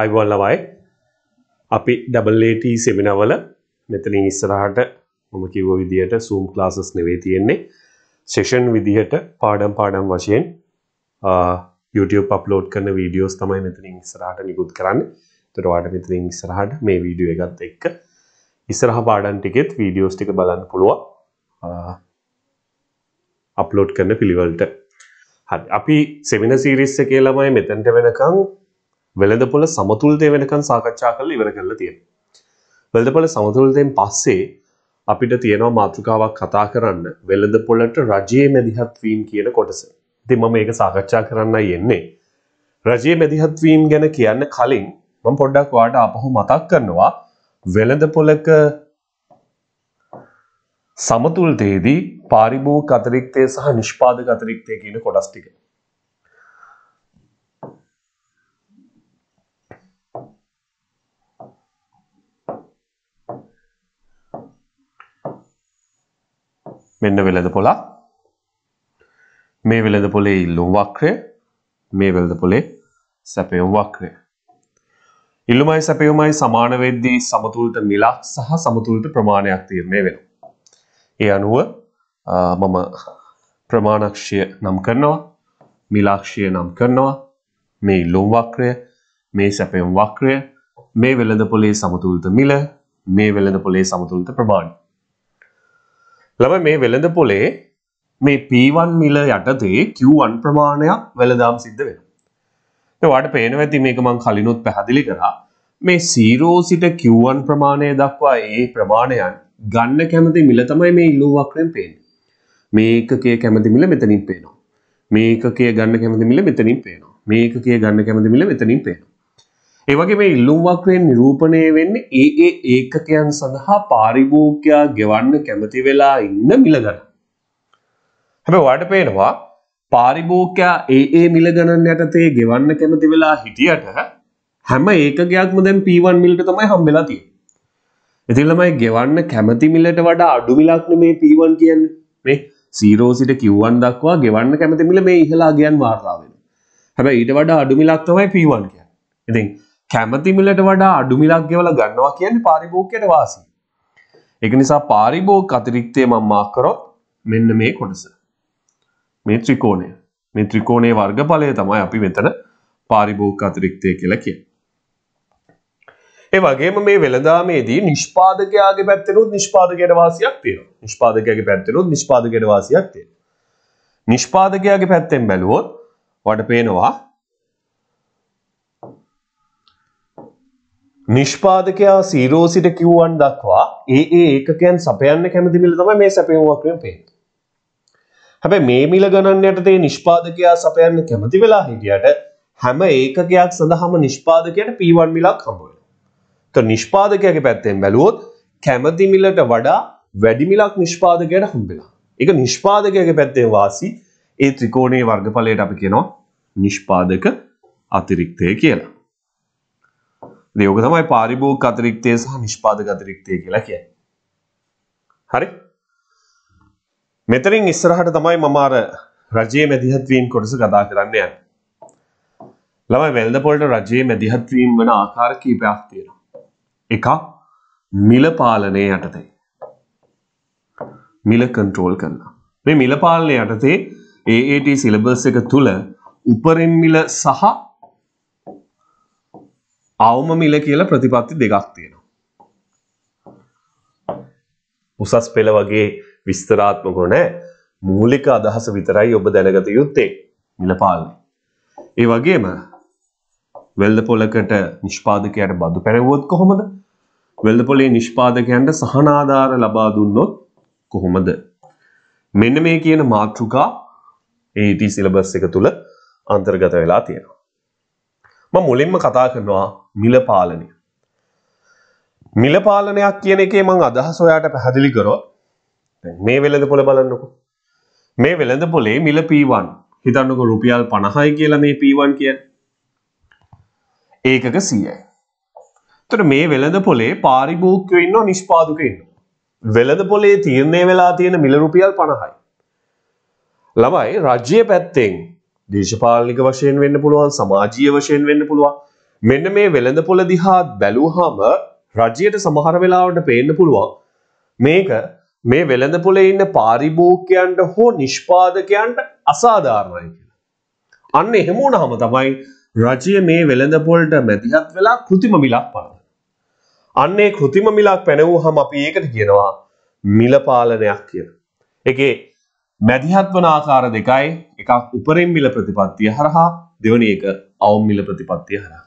අයිබොල්ලවයි අපි ඩබල්ට සෙමිනවල මෙතනින් ඉස්සරහට මම කිව්ව විදිහට සූම් ලාසස් නෙවේ තියෙන්නේ සෙෂන් විදිහට පාඩම් පාඩම් වශයෙන් YouTube අප්ලෝඩ් කරන වීඩියෝස් තමයි මෙතනින් ඉස්සරහට නිකුත් කරන්න තුරවාට මෙතනින් ඉස්සරහට මේ වීඩියෝ එකත් එක්ක ඉස්සරහ පාඩන් ටිකෙත් වීඩියෝස් ටික බලන්න පුළුවන් අප්ලෝඩ් කරන පිළිවල්ට හරි අපි සෙමින සීරිස්ස කියලමයි මෙතැන්ට වෙනකං වෙළඳපොළ සමතුල්දය වෙනකන් සාකච්ඡා කරලා ඉවර කරලා තියෙනවා. වෙළඳපොළ සමතුල්දයෙන් පස්සේ අපිට තියෙනවා මාතෘකාවක් කතා කරන්න වෙළඳපොළට රජයේ මැදිහත් වීම කියන කොටස. ඉතින් මම මේක සාකච්ඡා කරන්නයි එන්නේ. රජයේ මැදිහත් වීම ගැන කියන්න කලින් මම පොඩ්ඩක් ඔයාලට ආපහු මතක් කරනවා වෙළඳපොළක සමතුල්තයේදී පාරිභෝගික අතිරික්තය සහ නිෂ්පාදක අතිරික්තය කියන කොටස් ටික. මෙන්න වෙළඳ පොලක් මේ වෙළඳ පොලේ ඉල්ලුම් වක්‍රය මේ වෙළඳ පොලේ සැපයුම් වක්‍රය ඉල්ලුමයි සැපයුමයි සමාන වෙද්දී සමතුලිත මිලක් සහ සමතුලිත ප්‍රමාණයක් තීරණය වෙනවා ඒ අනුව මම ප්‍රමාණක්ෂය නම් කරනවා මිලාක්ෂය නම් කරනවා මේ ඉල්ලුම් වක්‍රය මේ සැපයුම් වක්‍රය මේ වෙළඳ පොලේ සමතුලිත මිල මේ වෙළඳ පොලේ සමතුලිත ප්‍රමාණය ළම මේ වෙළඳ පොලේ මේ P1 මිල යටතේ Q1 ප්‍රමාණයක් වෙළඳාම් සිද්ධ වෙනවා. දැන් ඔයාලට පේනවා ඇති මේක මම කලිනුත් පැහැදිලි කරා. මේ 0 සිට Q1 ප්‍රමාණය දක්වා ඒ ප්‍රමාණයන් ගන්න කැමති මිල තමයි මේ ඉල්ලුම් වක්‍රයෙන් පේන්නේ. මේ ඒකකයේ කැමති මිල මෙතනින් පේනවා. මේ ඒකකයේ ගන්න කැමති මිල මෙතනින් පේනවා. මේ ඒකකයේ ගන්න කැමති මිල මෙතනින් පේනවා. ඒ වගේ මේ ඉල්ලුම් වක්‍රයෙන් නිරූපණය වෙන්නේ ඒ ඒ ඒකකයන් සඳහා පාරිභෝගිකයා ගෙවන්න කැමති වෙලා ඉන්න මිල ගණන්. හැබැයි ඔයාලට පේනවා පාරිභෝගිකයා ඒ ඒ මිල ගණන් යටතේ ගෙවන්න කැමති වෙලා හිටියට හැම ඒකකයක්ම දැන් P1 මිලට තමයි හම්බෙලා තියෙන්නේ. ඉතින් ළමයි ගෙවන්න කැමති මිලට වඩා අඩු මිලක් නෙමේ P1 කියන්නේ. මේ 0 සිට Q1 දක්වා ගෙවන්න කැමති මිල මේ ඉහළ අගයන් වාර්තා වෙනවා. හැබැයි ඊට වඩා අඩු මිලක් තමයි P1 කියන්නේ. ඉතින් කැමතිමිලට වඩා අඩු මිලක් ගෙවලා ගන්නවා කියන්නේ පාරිභෝගිකයට වාසි. ඒක නිසා පාරිභෝගික අතිරික්තය මම මාක් කරොත් මෙන්න මේ කොටස. මේ ත්‍රිකෝණය. මේ ත්‍රිකෝණයේ වර්ගඵලය තමයි අපි මෙතන පාරිභෝගික අතිරික්තය කියලා කියන්නේ. ඒ වගේම මේ වෙළඳාමේදී නිෂ්පාදකයාගේ පැත්තෙනුත් නිෂ්පාදකයට වාසියක් තියෙනවා. නිෂ්පාදකයාගේ පැත්තෙනුත් නිෂ්පාදකයට වාසියක් තියෙනවා. නිෂ්පාදකයාගේ පැත්තෙන් බැලුවොත් වඩ පේනවා නිෂ්පාදකයා සීරෝ සිට කිව්වන් දක්වා ඒ ඒ ඒකකයන් සපයන්න කැමති මිල තමයි මේ සැපයුමක්‍රම පේන. හැබැයි මේ මිල ගණන් යටතේ නිෂ්පාදකයා සපයන්න කැමති වෙලා හිටියට හැම ඒකකයක් සඳහාම නිෂ්පාදකයට P1 මිලක් හම්බ වෙනවා. તો නිෂ්පාදකයාගේ පැත්තෙන් බැලුවොත් කැමති මිලට වඩා වැඩි මිලක් නිෂ්පාදකයට හම්බෙලා. ඒක නිෂ්පාදකයාගේ පැත්තේ වාසි ඒ ත්‍රිකෝණයේ වර්ගඵලයට අපි කියනවා නිෂ්පාදක අතිරික්තය කියලා. දයෝක තමයි පාරිභෝග අතිරික්තය සහ නිෂ්පාදක අතිරික්තය කියලා කිය හරි මෙතරින් ඉස්සරහට තමයි මමාර රජයේ මැදිහත්වීම් කොටස කතා කරන්න යන ළමයි වෙල්දපොලට රජයේ මැදිහත්වීම් වන ආකාර කීපයක් තියෙනවා එකක් මිල පාලනය යටතේ මිල කන්ට්‍රෝල් කරන්න මේ මිල පාලනය යටතේ AAT සිලබස් එක තුල උපරිම මිල සහ අවම මිල කියලා ප්‍රතිපත්ති දෙකක් තියෙනවා. උසස් පෙළ වගේ විස්තරාත්මකව නැහැ. මූලික අදහස විතරයි ඔබ දැනගත යුත්තේ මිල පාලනය. ඒ වගේම වෙල්ද පොලකට නිෂ්පාදකයට බදු පැනවුවොත් කොහොමද? වෙල්ද පොලේ නිෂ්පාදකයන්ට සහනාධාර ලබා දුන්නොත් කොහොමද? මෙන්න මේ කියන මාතෘකා AET සිලබස් එක තුල අන්තර්ගත වෙලා තියෙනවා. මම මුලින්ම කතා කරනවා මිල පාලනය. මිල පාලනයක් කියන එකේ මං අදහස ඔයාට පැහැදිලි කරොත් දැන් මේ වෙළඳ පොළ බලන්නකෝ. මේ වෙළඳ පොලේ මිල P1 හිතන්නකෝ රුපියල් 50යි කියලා මේ P1 කියන්නේ. ඒකක 100යි. එතකොට මේ වෙළඳ පොලේ පාරිභෝගිකයෝ ඉන්නවා නිෂ්පාදකයෝ ඉන්නවා. වෙළඳ පොලේ තීරණය වෙලා තියෙන මිල රුපියල් 50යි. ළමයි රාජ්‍ය පැත්තෙන් දේශපාලනික වශයෙන් වෙන්න පුළුවන් සමාජීය වශයෙන් වෙන්න පුළුවන් මෙන්න මේ වෙළඳපොළ දිහා බැලුවාම රජයට සමහර වෙලාවට පේන්න පුළුවන් මේක මේ වෙළඳපොලේ ඉන්න පාරිභෝගිකයන්ට හෝ නිෂ්පාදකයන්ට අසාධාරණයි කියලා. අන්න එහෙම වුණාම තමයි රජය මේ වෙළඳපොලට මැදිහත් වෙලා કૃතිම මිලක් පාන. අන්න ඒ કૃතිම මිලක් පැනවුවාම අපි ඒකට කියනවා මිල පාලනයක් කියලා. ඒකේ මැදිහත් වන ආකාර දෙකයි එකක් උපරිම මිල ප්‍රතිපත්තිය හරහා දෙවනි එක අවම මිල ප්‍රතිපත්තිය හරහා.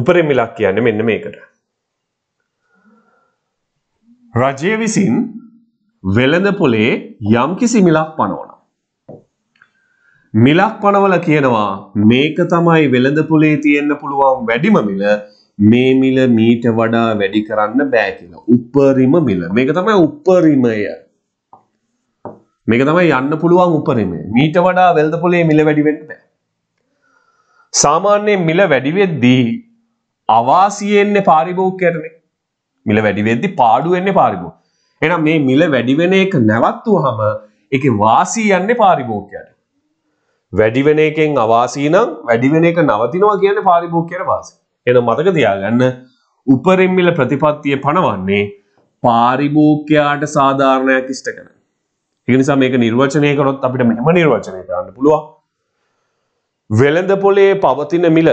උපරිම මිලක් කියන්නේ මෙන්න මේකට. රජය විසින් වෙළඳ පොලේ යම්කිසි මිලක් පනවනවා. මිලක් පනවල කියනවා මේක තමයි වෙළඳ පොලේ තියෙන්න පුළුවන් වැඩිම මිල මේ මිල මීට වඩා වැඩි කරන්න බෑ කියලා. උපරිම මිල. මේක තමයි උපරිමය. මේක තමයි යන්න පුළුවන් උපරිමය. මීට වඩා වෙල්දපොලේ මිල වැඩි වෙන්න බෑ. සාමාන්‍යයෙන් මිල වැඩි වෙද්දී අවාසිය එන්නේ පාරිභෝගිකයටනේ. මිල වැඩි වෙද්දී පාඩු එන්නේ පාරිභෝගික. එහෙනම් මේ මිල වැඩි වෙන එක නැවත්තුවහම ඒකේ වාසිය යන්නේ පාරිභෝගිකයට. වැඩි වෙන එකෙන් අවාසිය නම් වැඩි වෙන එක නවතිනවා කියන්නේ පාරිභෝගිකයට වාසිය. එහෙනම් මතක තියාගන්න උපරිම මිල ප්‍රතිපත්තිය පනවන්නේ පාරිභෝගිකයාට සාධාරණයක් ඉෂ්ට කරන ඒ නිසා මේක නිර්වචනය කරොත් අපිට මෙහෙම නිර්වචනය කරන්න පුළුවන්. වෙළඳ පොලේ පවතින මිල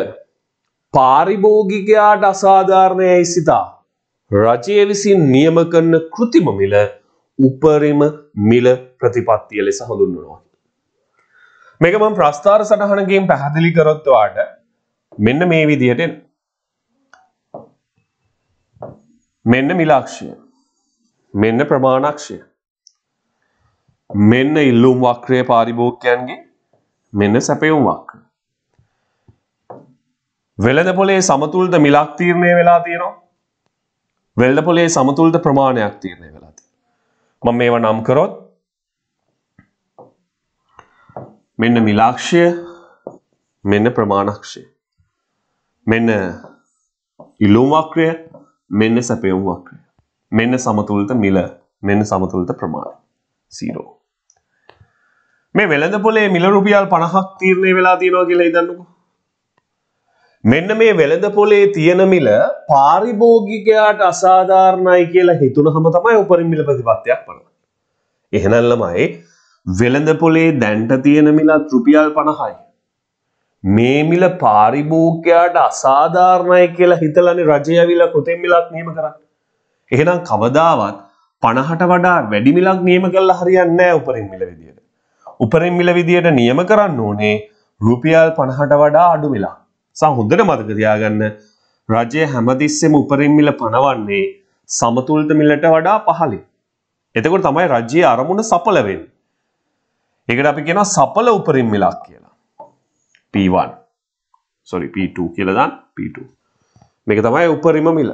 පාරිභෝගිකයාට අසාධාරණයයි සිතා රජය විසින් නියම කරන කෘතිම මිල උපරිම මිල ප්‍රතිපත්තිය ලෙස හඳුන්වනවා. මේක මම ප්‍රස්ථාර සටහනකින් පැහැදිලි කරොත් ඔයාට මෙන්න මේ විදිහට එන. මෙන්න මිලාක්ෂය. මෙන්න ප්‍රමාණක්ෂය. මෙන්න ඉල්ලුම් වක්‍රය පාරිභෝගකයන්ගේ මෙන්න සැපයුම් වක්‍ර. වෙළඳ පොලේ සමතුල්ද මිලක් තීරණය වෙලා තියෙනවා. වෙළඳ පොලේ සමතුල්ද ප්‍රමාණයක් තීරණය වෙලා තියෙනවා. මම මේවා නම් කරොත් මෙන්න මිලාක්ෂය මෙන්න ප්‍රමාණක්ෂය. මෙන්න ඉල්ලුම් වක්‍රය මෙන්න සැපයුම් වක්‍රය. මෙන්න සමතුලිත මිල මෙන්න සමතුලිත ප්‍රමාණය 0 මේ වෙළඳ පොලේ මිල රුපියල් 50ක් තීරණය වෙලා තියෙනවා කියලා හිතන්නකෝ. මෙන්න මේ වෙළඳ පොලේ තියෙන මිල පාරිභෝගිකයාට අසාධාරණයි කියලා හිතුනහම තමයි උපරිම මිල ප්‍රතිපත්තියක් පනවන්නේ. එහෙනම් ළමයි වෙළඳ පොලේ දැන්ට තියෙන මිලත් රුපියල් 50යි. මේ මිල පාරිභෝගිකයාට අසාධාරණයි කියලා හිතලානේ රජය ඇවිල්ලා කෘතිම මිලක් නියම කරන්නේ. එහෙනම් කවදාවත් 50ට වඩා වැඩි මිලක් නියම කළා හරියන්නේ නැහැ උපරිම මිල විදියට. උපරිම්මිල විදියට නියම කරන්න ඕනේ රුපියල් 50ට වඩා අඩු වෙලා. සහ හොඳට මතක තියාගන්න රජය හැමතිස්සෙම උපරිම්මිල පනවන්නේ සමතුලිත මිලට වඩා පහළින්. එතකොට තමයි රජයේ අරමුණ සඵල වෙන්නේ. ඒකට අපි කියනවා සඵල උපරිම්මිලක් කියලා. P1 sorry P2 කියලා දාන්න P2. මේක තමයි උපරිම මිල.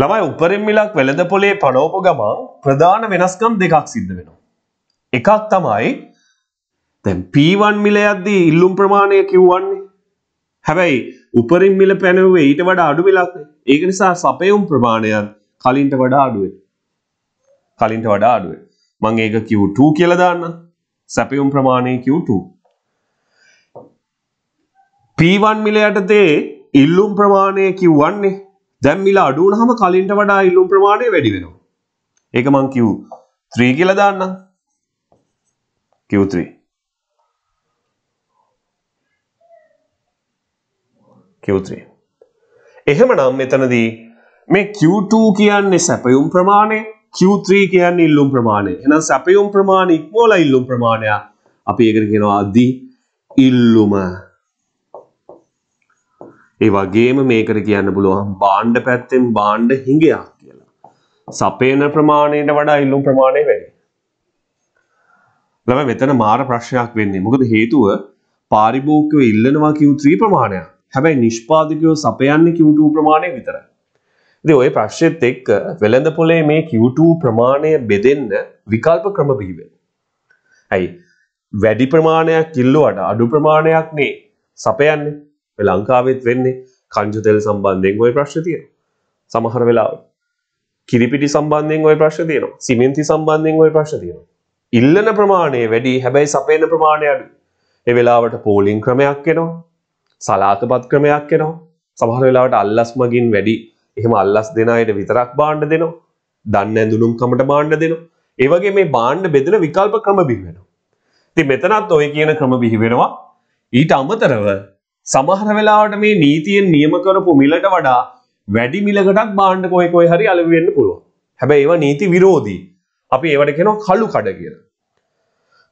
ළමයි උපරිම මිලක් වෙළඳ පොලේ පනෝප ගමන් ප්‍රධාන වෙනස්කම් දෙකක් සිද්ධ වෙනවා. එකක් තමයි දැන් P1 මිල යද්දී ඉල්ලුම් ප්‍රමාණය කිව්වන්නේ. හැබැයි උපරිම මිල පැනවුවේ ඊට වඩා අඩු මිලක්නේ. ඒක නිසා සපයුම් ප්‍රමාණයත් කලින්ට වඩා අඩු කලින්ට වඩා අඩු මං ඒක Q2 කියලා දාන්න. සැපයුම් ප්‍රමාණය Q2. P1 මිල යටතේ ඉල්ලුම් ප්‍රමාණය Q1 නේ. දැන් මිල අඩු වුණාම කලින්ට වඩා ඉල්ලුම් ප්‍රමාණය වැඩි වෙනවා. ඒක මං Q3 කියලා දාන්නම්. Q3 Q3 එහෙමනම් මෙතනදී මේ Q2 කියන්නේ සැපයුම් ප්‍රමාණය Q3 කියන්නේ ඉල්ලුම් ප්‍රමාණය. එහෙනම් සැපයුම් ප්‍රමාණය ඉක්මවලා ඉල්ලුම් ප්‍රමාණය අපි ඒකට කියනවා අදි ඉල්ලුම ඒ වගේම මේකට කියන්න පුළුවන් බාණ්ඩ පැත්තෙන් බාණ්ඩ හිඟයක් කියලා. සපේන ප්‍රමාණයට වඩා ඉල්ලුම් ප්‍රමාණය වැඩි. ළම මෙතන මාර ප්‍රශ්නයක් වෙන්නේ. මොකද හේතුව පාරිභෝගිකව ඉල්ලනවා Q3 ප්‍රමාණයක්. හැබැයි නිෂ්පාදකයෝ සපයන්නේ Q2 ප්‍රමාණය විතරයි. ඉතින් ওই ප්‍රශ්නෙත් එක්ක වෙළඳ පොලේ මේ Q2 ප්‍රමාණය බෙදෙන්න විකල්ප ක්‍රම බිහි වෙනවා. ඇයි? වැඩි ප්‍රමාණයක් ඉල්ලුවාට අඩු ප්‍රමාණයක් නේ සපයන්නේ. ලංකාවෙත් වෙන්නේ කංජු තෙල් සම්බන්ධයෙන් ওই ප්‍රශ්න තියෙනවා. සමහර වෙලාවට කිරිපිටි සම්බන්ධයෙන් ওই ප්‍රශ්න තියෙනවා. සිමෙන්ති සම්බන්ධයෙන් ওই ප්‍රශ්න තියෙනවා. ඉල්ලන ප්‍රමාණය වැඩි හැබැයි සපයන ප්‍රමාණය අඩුයි. ඒ වෙලාවට පෝලිං ක්‍රමයක් එනවා. සලාකපත් ක්‍රමයක් එනවා. සමහර වෙලාවට අල්ලස් මගින් වැඩි එහෙම අල්ලස් දෙන අයට විතරක් බාණ්ඩ දෙනවා. දන්න ඇඳුනුම් කමට බාණ්ඩ දෙනවා. ඒ වගේ මේ බාණ්ඩ බෙදෙන විකල්ප ක්‍රම බිහි වෙනවා. ඉතින් මෙතනත් ওই කියන ක්‍රම බිහි වෙනවා. ඊට අමතරව සමහර වෙලාවට මේ නීතියෙන් නියම කරපු මිලට වඩා වැඩි මිලකටත් බාණ්ඩ කොයි කොයි හරි අලෙවි වෙන්න පුළුවන්. හැබැයි ඒවා නීති විරෝධී. අපි ඒවට කියනවා කළු කඩ කියලා.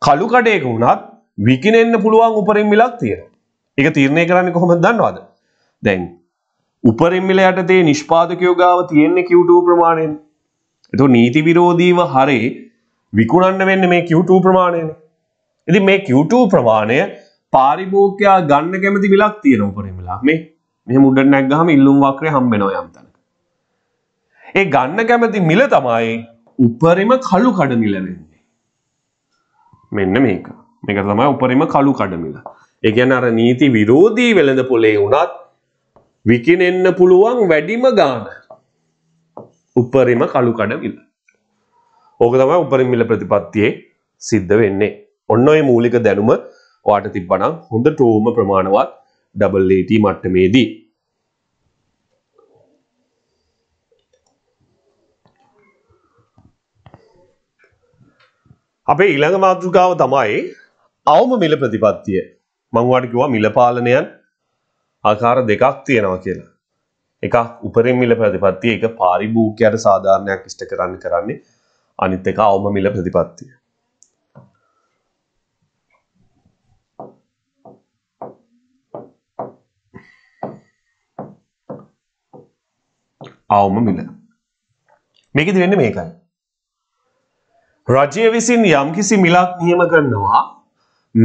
කළු කඩේක වුණත් විකිණෙන්න පුළුවන් උපරිම මිලක් තියෙනවා. ඒක තීරණය කරන්නේ කොහොමද දන්නවද? දැන් උපරිම මිල යටතේ නිෂ්පාදකයෝ ගාව තියෙන්නේ Q2 ප්‍රමාණයෙන්. එතකොට නීති විරෝධීව හරේ විකුණන්න වෙන්නේ මේ Q2 ප්‍රමාණයනේ. ඉතින් මේ Q2 ප්‍රමාණය පාරිභෝගකයා ගන්න කැමති මිලක් තියෙන උපරිම ලාභේ. මෙහෙම උඩට නැග්ගහම ඉල්ලුම් වක්‍රය හම්බෙනවා යම් තැනක. ඒ ගන්න කැමති මිල තමයි උපරිම කළු කඩ මිල වෙන්නේ. මෙන්න මේක. මේක තමයි උපරිම කළු කඩ මිල. ඒ කියන්නේ අර නීති විරෝධී වෙළඳ පොලේ වුණත් විකිනෙන්න පුළුවන් වැඩිම ගාන. උපරිම කළු කඩ මිල. ඕක තමයි උපරිම මිල ප්‍රතිපත්තියේ සිද්ධ වෙන්නේ. ඔන්න ඔය මූලික දැනුම ඔයාට තිබ්බනම් හොඳ ටෝම ප්‍රමාණවත් ඩබල්ට මට්ටමේදී අපේ ඊළඟ මාතෘකාව තමයි අවම මිල ප්‍රතිපත්තිය. මංවාට කිව්වා මිල පාලනයන් ආකාර දෙකක් තියෙනවා කියලා. එකක් උපරිම මිල ප්‍රතිපත්තිය, එක පාරිභෝගිකයට සාධාරණයක් ඉෂ්ට කරන්න කරන්නේ. අනිත් එක අවම මිල ප්‍රතිපත්තිය. අවම මිල. මේකෙදි වෙන්නේ මේකයි. රජය විසින් යම්කිසි මිලක් නියම කරනවා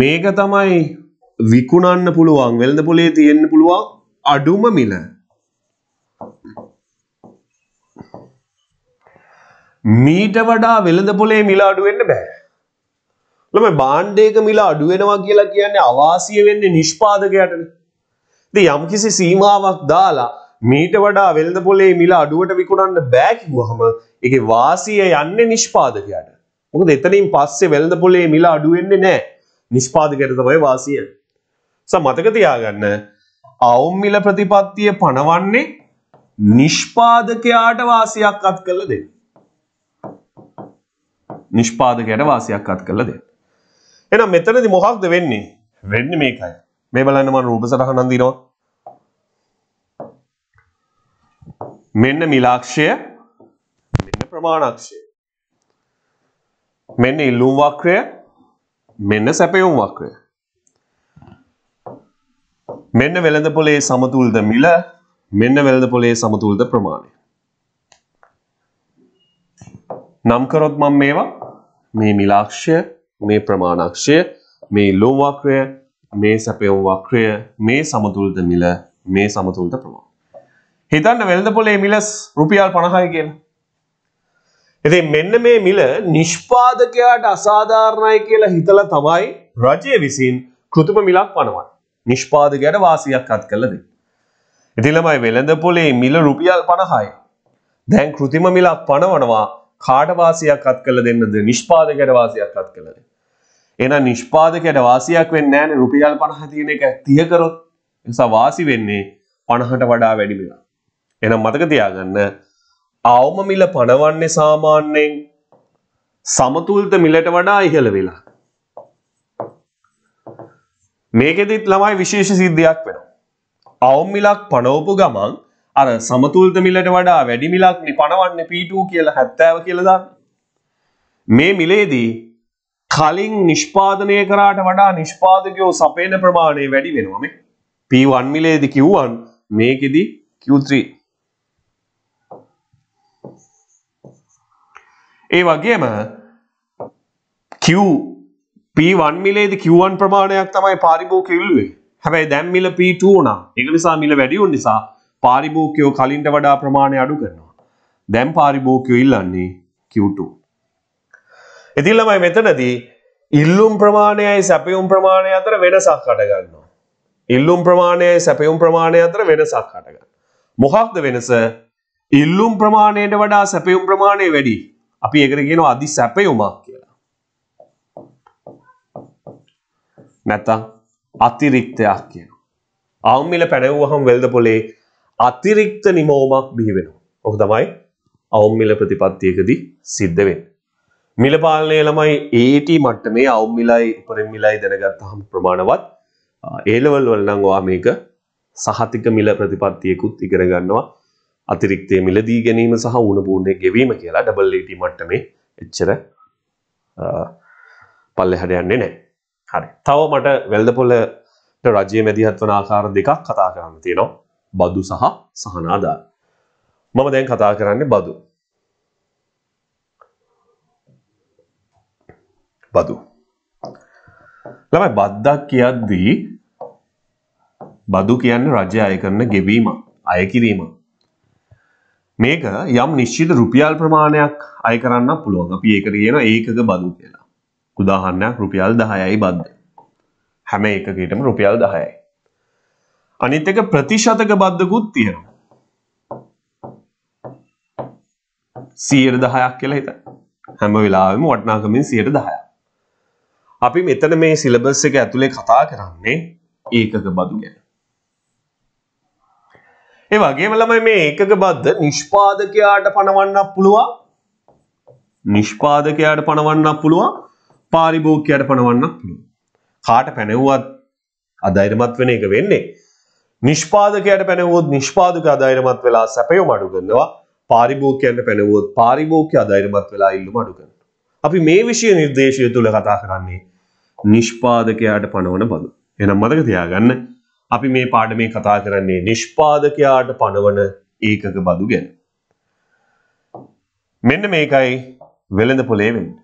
මේක තමයි විකුණන්න පුළුවන් වෙළඳ පොලේ තියෙන්න පුළුවන් අඩුම මිල. මීට වඩා වෙළඳ පොලේ මිල අඩු වෙන්න බෑ. ළමයි බාණ්ඩයක මිල අඩු වෙනවා කියලා කියන්නේ අවාසිය වෙන්නේ නිෂ්පාදකයටනේ. ඉතින් යම්කිසි සීමාවක් දාලා මීට වඩා වෙළඳ පොලේ මිල අඩුවට විකුණන්න බෑ කිව්වහම ඒකේ වාසිය යන්නේ නිෂ්පාදකයාට. මොකද එතනින් පස්සේ වෙළඳ පොලේ මිල අඩු වෙන්නේ නැහැ. නිෂ්පාදකයට තමයි වාසිය. සම මතක තියාගන්න අවුම් මිල ප්‍රතිපත්තිය පනවන්නේ නිෂ්පාදකයාට වාසියක් අත් කරලා දෙන්න. නිෂ්පාදකයට වාසියක් අත් කරලා දෙන්න. එහෙනම් මෙතනදී මොකක්ද වෙන්නේ? වෙන්නේ මේකයි. මේ බලන්න මම රූප සටහනක් දිනවා. මෙන්න මිලාක්ෂය මෙන්න ප්‍රමාණක්ෂය. මෙන්න ඉල්ලුම් වක්‍රය මෙන්න සැපයුම් වක්‍රය. මෙන්න වෙළඳ පොලේ සමතුල්ද මිල මෙන්න වෙළඳ පොලේ සමතුල්ද ප්‍රමාණය. නම් කරොත් මම මේවා මේ මිලාක්ෂය මේ ප්‍රමාණක්ෂය මේ ඉල්ලුම් වක්‍රය මේ සැපයුම් වක්‍රය මේ සමතුල්ද මිල මේ සමතුල්ද ප්‍රමාණය. හිතන්න වෙළඳ පොලේ මිල රුපියල් 50යි කියලා. ඉතින් මෙන්න මේ මිල නිෂ්පාදකයාට අසාධාරණයි කියලා හිතලා තමයි රජය විසින් කෘතිම මිලක් පනවන්නේ. නිෂ්පාදකයාට වාසියක් අත් කළ දෙන්නේ. ඉතින් ළමයි වෙළඳ පොලේ මිල රුපියල් 50යි. දැන් කෘතිම මිලක් පනවනවා කාට වාසියක් අත් කළ දෙන්නද නිෂ්පාදකයට වාසියක් අත් කළද එහෙනම් නිෂ්පාදකයට වාසියක් වෙන්නේ නැහැනේ රුපියල් 50 තියෙන එක 30 කරොත් නිසා වාසි වෙන්නේ 50ට වඩා වැඩි මිලක් එහෙනම් මතක තියාගන්න අවම මිල පණවන්නේ සාමාන්‍යයෙන් සමතුලිත මිලට වඩා ඉහළ වෙලා. මේකෙදිත් ළමයි විශේෂ සිද්ධියක් වෙනවා. අවම මිලක් පණවපු ගමන් අර සමතුලිත මිලට වඩා වැඩි මිලක් පණවන්නේ P2 කියලා 70 කියලා දාන්න. මේ මිලේදී කලින් නිෂ්පාදනය කරාට වඩා නිෂ්පාදකයෝ සපයන ප්‍රමාණය වැඩි වෙනවා මේ. P1 මිලේදී Q1 මේකෙදී Q3 ඒ වගේම Q P1 මිලේදී Q1 ප්‍රමාණයක් තමයි පාරිභෝගික ඉල්ලුවේ. හැබැයි දැන් මිල P2 වුණා. ඒක නිසා මිල වැඩි වුණ නිසා පාරිභෝගිකයෝ කලින්ට වඩා ප්‍රමාණය අඩු කරනවා. දැන් පාරිභෝගිකයෝ ඉල්ලන්නේ Q2. ඉතින් ළමයි මෙතනදී ඉල්ලුම් ප්‍රමාණයයි සැපයුම් ප්‍රමාණය අතර වෙනසක් හටගන්නවා. ඉල්ලුම් ප්‍රමාණයයි සැපයුම් ප්‍රමාණය අතර වෙනසක් හටගන්නවා. මොකක්ද වෙනස? ඉල්ලුම් ප්‍රමාණයට වඩා සැපයුම් ප්‍රමාණය වැඩි. අපි ඒකට කියනවා අදි සැපයුමක් කියලා. නැත්තම් අතිරික්තයක් කියනවා. අවුම්මිල පැනවුවහම වෙල්ද පොලේ අතිරික්ත නිමෝමක් බිහි වෙනවා. ඔහු තමයි අවුම්මිල ප්‍රතිපත්තියකදී සිද්ධ වෙන්නේ. මිල පාලනය ළමයි AT මට්ටමේ අවුම්මිලයි උපරිමමිලයි දැනගත්තාම ප්‍රමාණවත් ඒ ලෙවල් වල නම් ඔයා මේක සහතික මිල ප්‍රතිපත්තියකුත් ඉගෙන ගන්නවා. අතිරික්තය මිලදී ගැනීම සහ ඌණපූර්ණය ගෙවීම කියලා ඩබල් AT මට්ටමේ එච්චර පල්ලෙහාට යන්නේ නැහැ. හරි. තව මට වෙල්දපොළට රජයේ මැදිහත් වන ආකාර දෙකක් කතා කරන්න තියෙනවා. බදු සහ සහනාධාර. මම දැන් කතා කරන්නේ බදු. බදු. ළමයි බද්දක් කියද්දී බදු කියන්නේ රජය අය කරන ගෙවීම, අය කිරීම. මේක යම් නිශ්චිත රුපියල් ප්‍රමාණයක් අය කරන්න පුළුවන් අපි ඒක කියන ඒකක බදු කියලා. උදාහරණයක් රුපියල් 10යි බද්ද. හැම එකකටම රුපියල් 10යි. අනිත් එක ප්‍රතිශතක බද්දකුත් තියෙනවා. 110ක් කියලා හිතන්න. හැම වෙලාවෙම වටිනාකමින් 110ක්. අපි මෙතන මේ සිලබස් එක ඇතුලේ කතා කරන්නේ ඒකක බදු ගැන. ඒ වගේම ළමයි මේ ඒකක බද්ධ නිෂ්පාදකයාට පණවන්නත් පුළුවන්. නිෂ්පාදකයාට පණවන්නත් පුළුවන්. පාරිභෝගිකයාට පණවන්නත් පුළුවන්. කාට පැනෙව්වත් අධෛර්යමත් වෙන එක වෙන්නේ. නිෂ්පාදකයාට පැනෙවුවොත් නිෂ්පාදක අධෛර්යමත් වෙලා සැපයුම අඩු කරනවා. පාරිභෝගිකයන්ට පැනෙවුවොත් පාරිභෝගිකයා අධෛර්යමත් වෙලා ඉල්ලුම අඩු කරනවා. අපි මේ විෂය නිර්දේශය තුළ කතා කරන්නේ නිෂ්පාදකයාට පණවන බදු. එහෙනම් මතක තියාගන්න අපි මේ පාඩමේ කතා කරන්නේ නිෂ්පාදකයාට පණවන ඒකක බදු ගැන. මෙන්න මේකයි වෙළඳ පොලේ වෙන්නේ.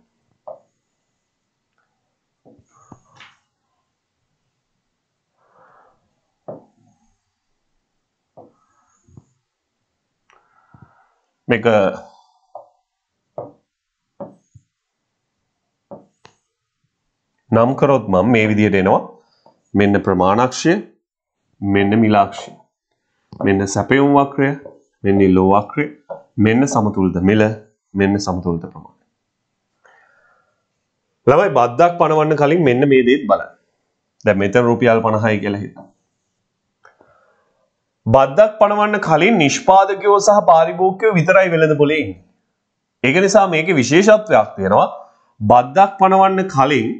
මේක නම් කරොත් මම මේ විදිහට එනවා මෙන්න ප්‍රමාණක්ෂය මෙන්න මිලාක්ෂි. මෙන්න සැපයුම් වක්‍රය, මෙන්න ඉලෝ වක්‍රය, මෙන්න සමතුලිත මිල, මෙන්න සමතුලිත ප්‍රමාණය. ළමයි බද්දක් පනවන්න කලින් මෙන්න මේ දේත් බලන්න. දැන් මෙතන රුපියල් 50යි කියලා හිතමු. බද්දක් පනවන්න කලින් නිෂ්පාදකයෝ සහ පාරිභෝගිකයෝ විතරයි වෙළඳ පොලේ ඉන්නේ. ඒක නිසා මේකේ විශේෂත්වයක් තියෙනවා. බද්දක් පනවන්න කලින්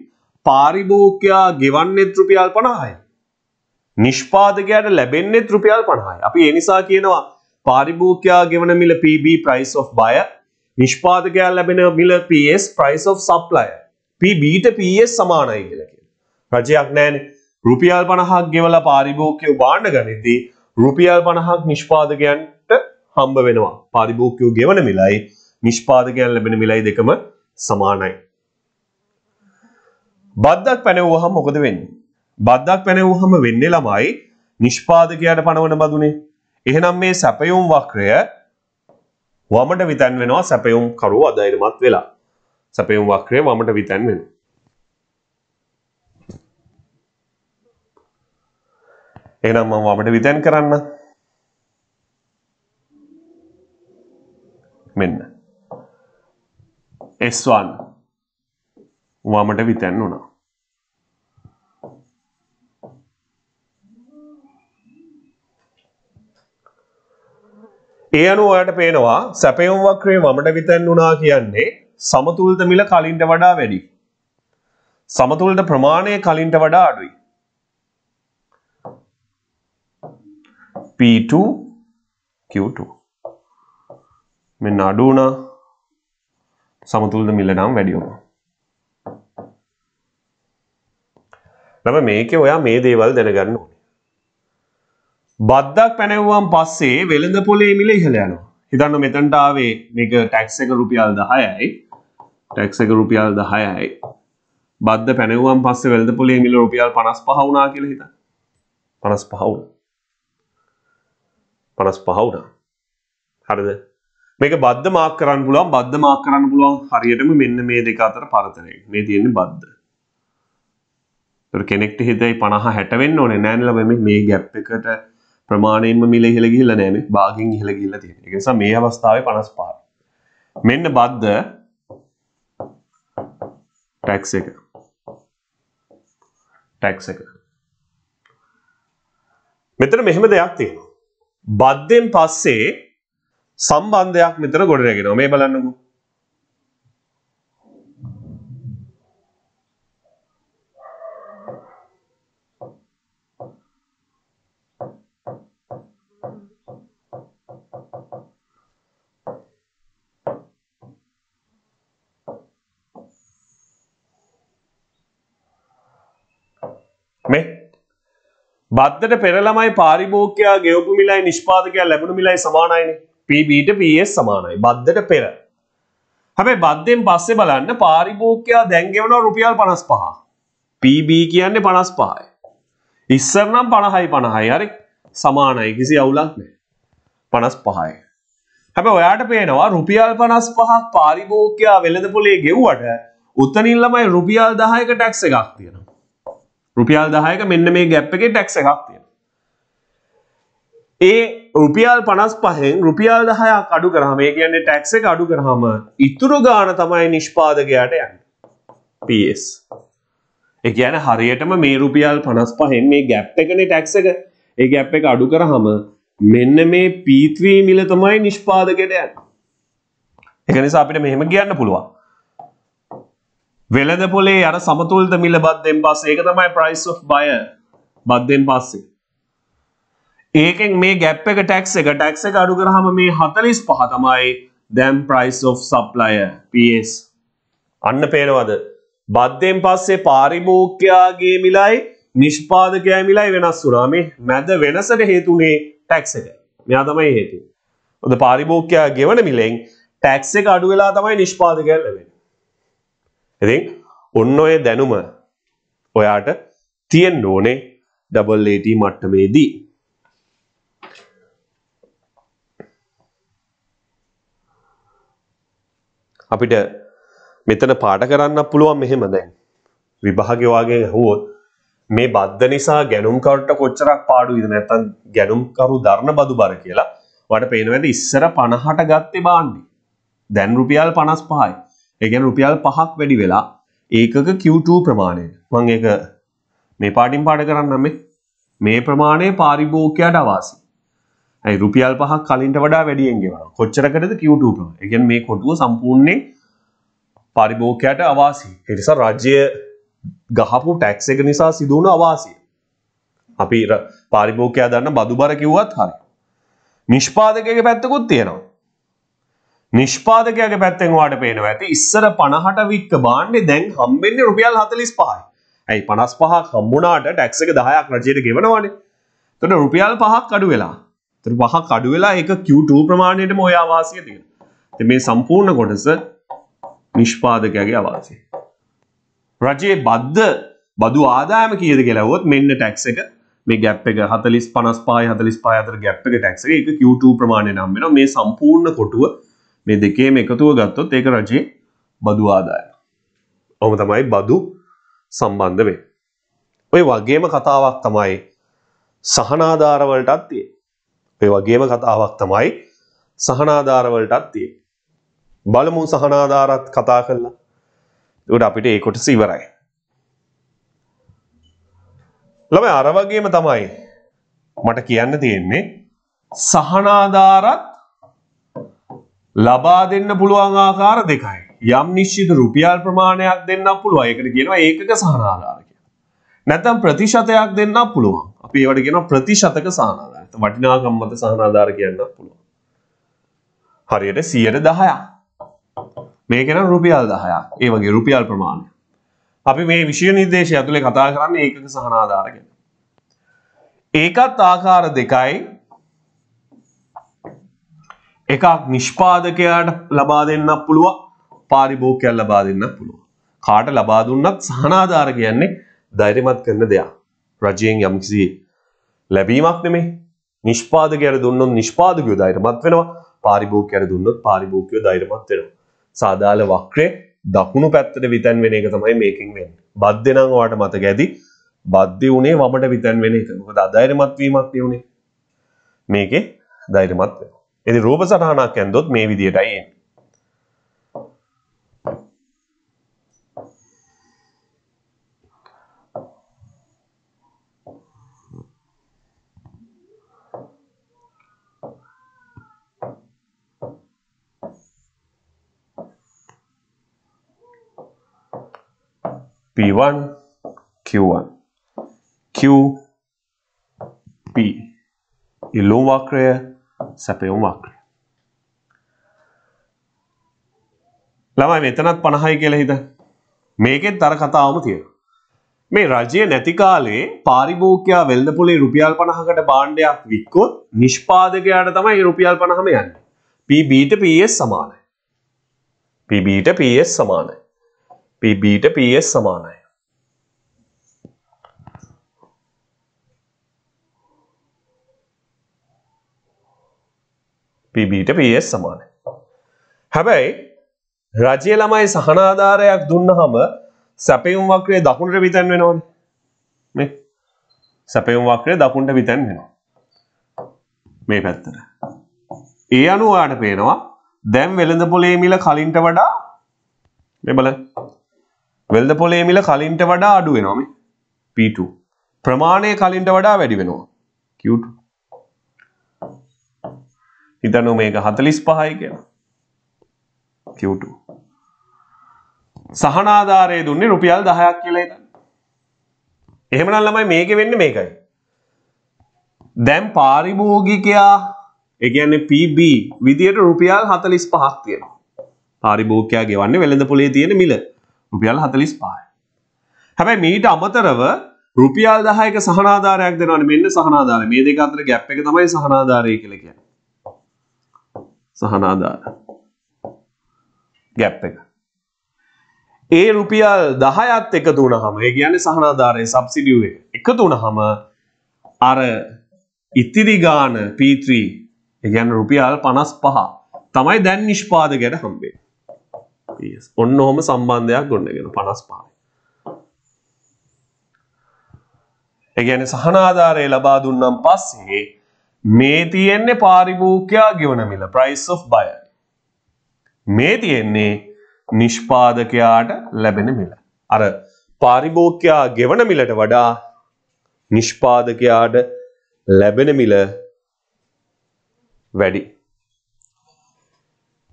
පාරිභෝගිකයා ගෙවන්නේ රුපියල් 50යි. නිෂ්පාදකයට ලැබෙන්නේත් රුපියල් 50යි. අපි ඒ නිසා කියනවා පාරිභෝගිකයා ගෙවන මිල PB price of buyer නිෂ්පාදකයා ලැබෙන මිල PS price of supplier PBට PS සමානයි කියලා කියනවා. රජයක් නැහැනේ. රුපියල් 50ක් ගෙවලා පාරිභෝගිකයෝ බාන්න ගනිද්දී රුපියල් 50ක් නිෂ්පාදකයන්ට හම්බ වෙනවා. පාරිභෝගිකයෝ ගෙවන මිලයි නිෂ්පාදකයන් ලැබෙන මිලයි දෙකම සමානයි. බද්දක් පැනවුවහම මොකද වෙන්නේ? බද්දක් පැනවුවහම වෙන්නේ ළමයි නිෂ්පාදකයාට පණවන බදුනේ. එහෙනම් මේ සැපයුම් වක්‍රය වමට විතැන් වෙනවා සැපයුම් කරුව අධෛර්යමත් වෙලා. සැපයුම් වක්‍රය වමට විතැන් වෙනවා. එහෙනම් මම වමට විතැන් කරන්න. මෙන්න. S1 වමට විතැන් වුණා. ඒ අනුව ඔයාට පේනවා සැපයුම් වක්‍රය වමට විතැන් වුණා කියන්නේ සමතුලිත මිල කලින්ට වඩා වැඩි. සමතුලිත ප්‍රමාණය කලින්ට වඩා අඩුයි. P2 Q2 මෙන්න අඩු වුණා සමතුලිත මිල නම් වැඩි වුණා. ළම මේකේ ඔයා මේ දේවල් දැනගන්න ඕනේ. බද්දක් පැනැව්වාම් පස්සේ වෙළඳ පොලේ මිල ඉහළ යනවා. හිතන්න මෙතනට ආවේ මේක ටැක්ස් එක රුපියල් 10යි. ටැක්ස් එක රුපියල් 10යි. බද්ද පැනැව්වාම් පස්සේ වෙළඳ පොලේ මිල රුපියල් 55 වුණා කියලා හිතන්න. 55 වුණා. 55 වුණා. හරිද? මේක බද්ද මාක් කරන්න පුළුවන්. බද්ද මාක් කරන්න පුළුවන් හරියටම මෙන්න මේ දෙක අතර පරතරය. මේ තියෙන්නේ බද්ද. කෙනෙක්ට හිතයි 50 60 වෙන්න ඕනේ නෑනේ ළමයි මේ ගැප් එකට ප්‍රමාණයෙන්ම මිල ඉහළ ගිහිල්ලා නැහැ මේ භාගෙන් ඉහළ ගිහිල්ලා තියෙන. ඒ නිසා මේ අවස්ථාවේ 55. මෙන්න බද්ද ටැක්ස් එක. ටැක්ස් එක. මෙතන මෙහෙම දෙයක් තියෙනවා. බද්දෙන් පස්සේ සම්බන්ධයක් මෙතන ගොඩනගෙනවා. මේ බලන්නකෝ. බද්දට පෙරළමයි පාරිභෝගකයා ගෙවපු මිලයි නිෂ්පාදකයා ලැබුණු මිලයි සමානයිනේ. PBට PS සමානයි. බද්දට පෙර. හැබැයි බද්දෙන් පස්සේ බලන්න පාරිභෝගකයා දැන් ගෙවනවා රුපියල් 55. PB කියන්නේ 55යි. ඉස්සර නම් 50යි 50යි. හරි සමානයි. කිසි අවුලක් නැහැ. 55යි. හැබැයි ඔයාට පේනවා රුපියල් 55ක් පාරිභෝගකයා වෙළඳපොලේ ගෙව්වට උතනින් ළමයි රුපියල් 10ක ටැක්ස් එකක් තියෙනවා. රුපියල් දහයක මෙන්න මේ ගැප් එකේ ටැක්ස් එකක් තියෙන. ඒ රුපියල් පනස් පහෙන් රුපියල් දහයක් අඩු කරහම ඒ කියන්නේ ටැක්ස එක අඩු කරහම ඉතුරු ගාන තමයි නිෂ්පාදකයාට යන්න. PS. ඒ කියන්නේ හරියටම මේ රුපියල් 55න් මේ ગැප් එකනේ ටැක්ස් එක. ඒ ગැප් එක අඩු කරාම මෙන්න මේ P3 මිල තමයි නිෂ්පාදකයට යන්නේ. ඒක නිසා අපිට මෙහෙම කියන්න පුළුවන්. වෙළඳ පොලේ අර සමතුල්ද මිල බද්දෙන් පස්සේ ඒක තමයි price of buyer බද්දෙන් පස්සේ. ඒකෙන් මේ ගැප් එක tax එක tax එක අඩු කරාම මේ 45 තමයි දැන් price of supplier PS. අන්න පේනවද? බද්දෙන් පස්සේ පාරිභෝගිකයාගේ මිලයි නිෂ්පාදකයා මිලයි වෙනස් වුණා. මේ මැද වෙනසට හේතුනේ tax එක. මෙයා තමයි හේතුව. මොකද පාරිභෝගිකයා ගෙවන මිලෙන් tax එක අඩු වෙලා තමයි නිෂ්පාදකයා ලැබෙන්නේ. ඉතින් ඔන්න ඔය දැනුම ඔයාට තියෙන්න ඕනේ ඩබල් AT මට්ටමේදී. අපිට මෙතන පාඩ කරන්න පුළුවන් මෙහෙම දැන්. විභාගේ වාගේ හුවොත් මේ බද්ධ නිසා ගැනුම්කරුට කොච්චරක් පාඩුයිද නැත්නම් ගැනුම්කරු දරන බදු බර කියලා වට පේනවා ඉස්සර 50ට ගත්තේ බාන්නේ. දැන් රුපියල් 55යි. ඒගැන රුපියල් පහක් වැඩි වෙලා ඒකක Q2 ප්‍රමාණයෙන් මං ඒක මේ පාටින් පාඩ කරන්නම මේ ප්‍රමාණය පාරිභෝකයට අවාසි ඇයි රුපියල් පහ කලින්ට වඩා වැඩියෙන් ගෙවන කොච්චරකටද Q2 ප්‍රමාණය. ඒ මේ කොටුව සම්පූර්ණයෙන් පාරිභෝකයට අවාසි. ඒ නිසා රාජ්‍ය ගහපු ටැක්ස් එක නිසා සිදු වුණු අවාසිය. අපි පාරිභෝකයා දන්න බදුබර කිව්වත් හරි. නිෂ්පාදකයේ පැත්තකුත් තියෙනවා. නිෂ්පාදකයාගේ පැත්තෙන් වාට පේනවා ඇති ඉස්සර 50ට වික්ක බාන්නේ දැන් හම්බෙන්නේ රුපියල් 45යි. ඇයි 55ක් හම්බුණාට ටැක්ස් එක 10ක් රජයට ගෙවනවානේ. එතකොට රුපියල් 5ක් අඩු වෙලා. එතකොට 5ක් අඩු වෙලා ඒක Q2 ප්‍රමාණයටම ඔය ආවාසිය තියෙනවා. ඉතින් මේ සම්පූර්ණ කොටස නිෂ්පාදකයාගේ ආවාසිය. රජයේ බද්ද බදු ආදායම කීයද කියලා වුවොත් මෙන්න ටැක්ස් එක මේ ගැප් එක 40 55 45 අතර ගැප් එක ටැක්ස් එක ඒක Q2 ප්‍රමාණය නම් වෙනවා මේ සම්පූර්ණ කොටුව මේ දෙකේම එකතුව ගත්තොත් ඒක රජයේ බදු ආදායම. ඔහොම තමයි බදු සම්බන්ධ වෙන්නේ. ඔය වගේම කතාවක් තමයි සහනාධාර වලටත් තියෙන්නේ. ඔය වගේම කතාවක් තමයි සහනාධාර වලටත් තියෙන්නේ. බලමු සහනාධාරත් කතා කළා. ඒකට අපිට ඒ කොටස ඉවරයි. ළමයි අර වගේම තමයි මට කියන්න තියෙන්නේ සහනාධාරත් ලබා දෙන්න පුළුවන් ආකාර දෙකයි. යම් නිශ්චිත රුපියල් ප්‍රමාණයක් දෙන්න පුළුවන්. ඒකට කියනවා ඒකක සහනාධාර කියලා. නැත්නම් ප්‍රතිශතයක් දෙන්න පුළුවන්. අපි ඒවට කියනවා ප්‍රතිශතක සහනාධාර. වටිනාකම් මත සහනාධාර කියන්නත් පුළුවන්. හරියට 10%ක්. මේක නම් රුපියල් 10ක්. ඒ වගේ රුපියල් ප්‍රමාණයක්. අපි මේ විෂය නිර්දේශය ඇතුලේ කතා කරන්නේ ඒකක සහනාධාර ගැන. ඒකත් ආකාර දෙකයි එකක් නිෂ්පාදකයාට ලබා දෙන්න පුළුව පාරිභෝගයක් ලබා දෙන්න පුළුව. කාට ලබා දුන්නත් සහනාධාර කියන්නේ ධෛර්යමත් කරන දෙයක්. රජයෙන් යම්කිසි ලැබීමක් නෙමේ නිෂ්පාදකයට දුන්නොත් නිෂ්පාදකයෝ ධෛර්යමත් වෙනවා පාරිභෝගිකයට දුන්නොත් පාරිභෝගිකයෝ ධෛර්යමත් වෙනවා සාදාල වක්‍රේ දකුණු පැත්තට විතන් වෙන එක තමයි මේකෙන් වෙන්නේ බද්දේ නම් ඔයාට මතක ඇති බද්දේ උනේ වමට විතන් වෙන එක මොකද අධෛර්යමත් වීමක් නේ උනේ මේකේ ධෛර්යමත් වෙනවා ඉතින් රූප සටහනක් ඇන්දොත් මේ විදියටයි එන්නේ. P1 Q1 Q P ඉලුම් වක්‍රය සැපයුම්වක්. ළමයි මෙතනත් පණහයි කියල හිත මේකෙත් දර කතාවම තිය. මේ රජය නැතිකාලේ පාරිභෝකයා වෙල්දපොලේ රුපියල් පණහකට බාණ්ඩයක් වික්කොත් නිෂ්පාදකයාට තමයි රුපියල් පණහම යන්න පබට පස් සමානයි පබට පස් සමානයි පබට පස් සමානයි PBට e PS සමානයි. හැබැයි රජය ළමයි සහනාධාරයක් දුන්නහම සැපයුම් වක්‍රය දකුණට විතැන් වෙනවනේ. මේ සැපයුම් වක්‍රය දකුණට විතැන් වෙනවා. මේ පැත්තට. ඒ අනුව ඔයාට පේනවා දැන් වෙළඳ පොලේ මිල කලින්ට වඩා මේ බලන්න. වෙළඳ පොලේ මිල කලින්ට වඩා අඩු වෙනවා මේ P2. ප්‍රමාණය කලින්ට වඩා වැඩි වෙනවා Q2. හිතනු මේක හතලිස් පහයි කියලා කිව්ටු සහනාධාරය දුන්නේ රුපියල් දහයක් කියලා හිතන්න එහෙමනම් ළමයි මේක වෙන්නේ මේකයි දැන් පාරිභෝගිකයා ඒ කියන්නේ PB විදියට රුපියල් 45ක් තියෙනවා පාරිභෝගිකයා ගෙවන්නේ වෙළඳපොලේ තියෙන මිල රුපියල් 45යි හැබැයි මීට අමතරව රුපියල් 10ක සහනාධාරයක් දෙනවනේ මෙන්න සහනාධාරය මේ දෙක අතර ගැප් එක තමයි සහනාධාරය කියලා කියන්නේ සහනා දාලා ගැප් එක ඒ රුපියල් 10ත් එකතු වුණාම ඒ කියන්නේ සහනාධාරයේ සබ්සිඩි එක එකතු වුණාම අර ඉතිරි ගාන P3 ඒ කියන්නේ රුපියල් 55 තමයි දැන් නිෂ්පාදකයට හම්බෙන්නේ. yes. ඔන්න ඔහම සම්බන්ධයක් ගොඩනගෙන 55. ඒ කියන්නේ සහනාධාරය ලබා දුන්නම් පස්සේ මේ තියෙන්නේ පාරිභෝගිකයා ගෙවන මිල price of buyer. මේ තියෙන්නේ නිෂ්පාදකයාට ලැබෙන මිල. අර පාරිභෝගිකයා ගෙවන මිලට වඩා නිෂ්පාදකයාට ලැබෙන මිල වැඩි.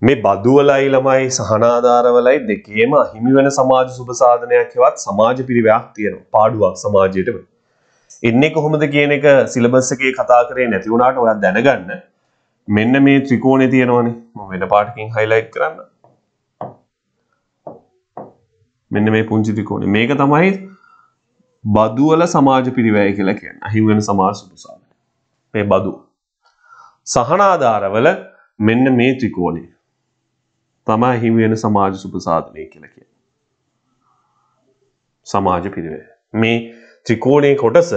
මේ බදුවලයි ළමයි සහනාධාරවලයි දෙකේම අහිමි වෙන සමාජ සුබසාධනයක් හෙවත් සමාජ පිරිවැයක් තියෙනවා. පාඩුවක් සමාජයට වෙනවා. එන්නේ කොහොමද කියන එක සිලබස් එකේ කතා කරේ නැති වුණාට ඔයා දැනගන්න මෙන්න මේ ත්‍රිකෝණේ තියෙනවනේ මම වෙන පාටකින් highlight කරන්න මෙන්න මේ පුංචි ත්‍රිකෝණේ මේක තමයි බදුවල සමාජ පිරිවැය කියලා කියන්නේ අහිමි වෙන සමාජ සුදුසාව මේ බදු සහනාධාරවල මෙන්න මේ ත්‍රිකෝණය තමයි අහිමි වෙන සමාජ සුබ සාධනය කියලා කියන්නේ සමාජ පිරිවැය මේ ත්‍රිකෝණය කොටස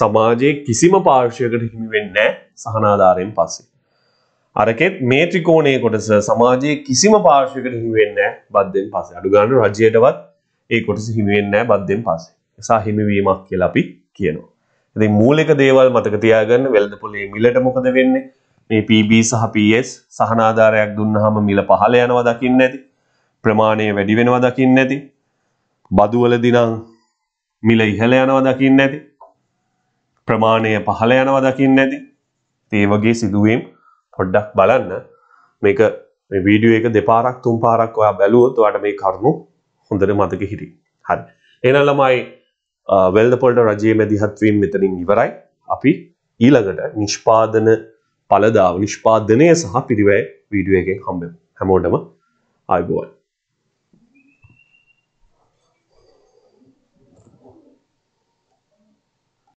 සමාජයේ කිසිම පාර්ශයකට හිමි වෙන්නේ සහනාධාරයෙන් පස්සේ. අරකෙත් මේ ත්‍රිකෝණය කොටස සමාජයේ කිසිම පාර්ශයකට හිමි වෙන්නේ බද්ධයෙන් පස්සේ. අඩු ගන්න රජයටවත් ඒ කොටස හිමි වෙන්නේ බද්ධයෙන් පස්සේ. එසා හිමිවීමක් කියලා අපි කියනවා. ඉතින් මූලික දේවල් මතක තියාගන්න වෙළඳපොලේ මිලට මොකද වෙන්නේ? මේ PB සහ PS සහනාධාරයක් දුන්නාම මිල පහළ යනවා දකින්න ඇති. ප්‍රමාණය වැඩි වෙනවා දකින්න ඇති. බදුවලදී නම් මිල ඉහළ යනවා දකින්න ඇති. ප්‍රමාණය පහළ යනවා දකින්න ඇති. ඒ වගේ සිදුවීම් පොඩ්ඩක් බලන්න. මේක මේ වීඩියෝ එක දෙපාරක් තුන් පාරක් ඔයා බැලුවොත් ඔයාට මේ කරුණු හොඳට මතක හිටියි. හරි. එහෙනම් ළමයි වෙල්ද පොළට රජයේ මැදිහත් වීම මෙතනින් ඉවරයි. අපි ඊළඟට නිෂ්පාදන පළදාව නිෂ්පාදනය සහ පිරිවැය වීඩියෝ එකෙන් හම්බෙමු. හැමෝටම ආයුබෝවන්.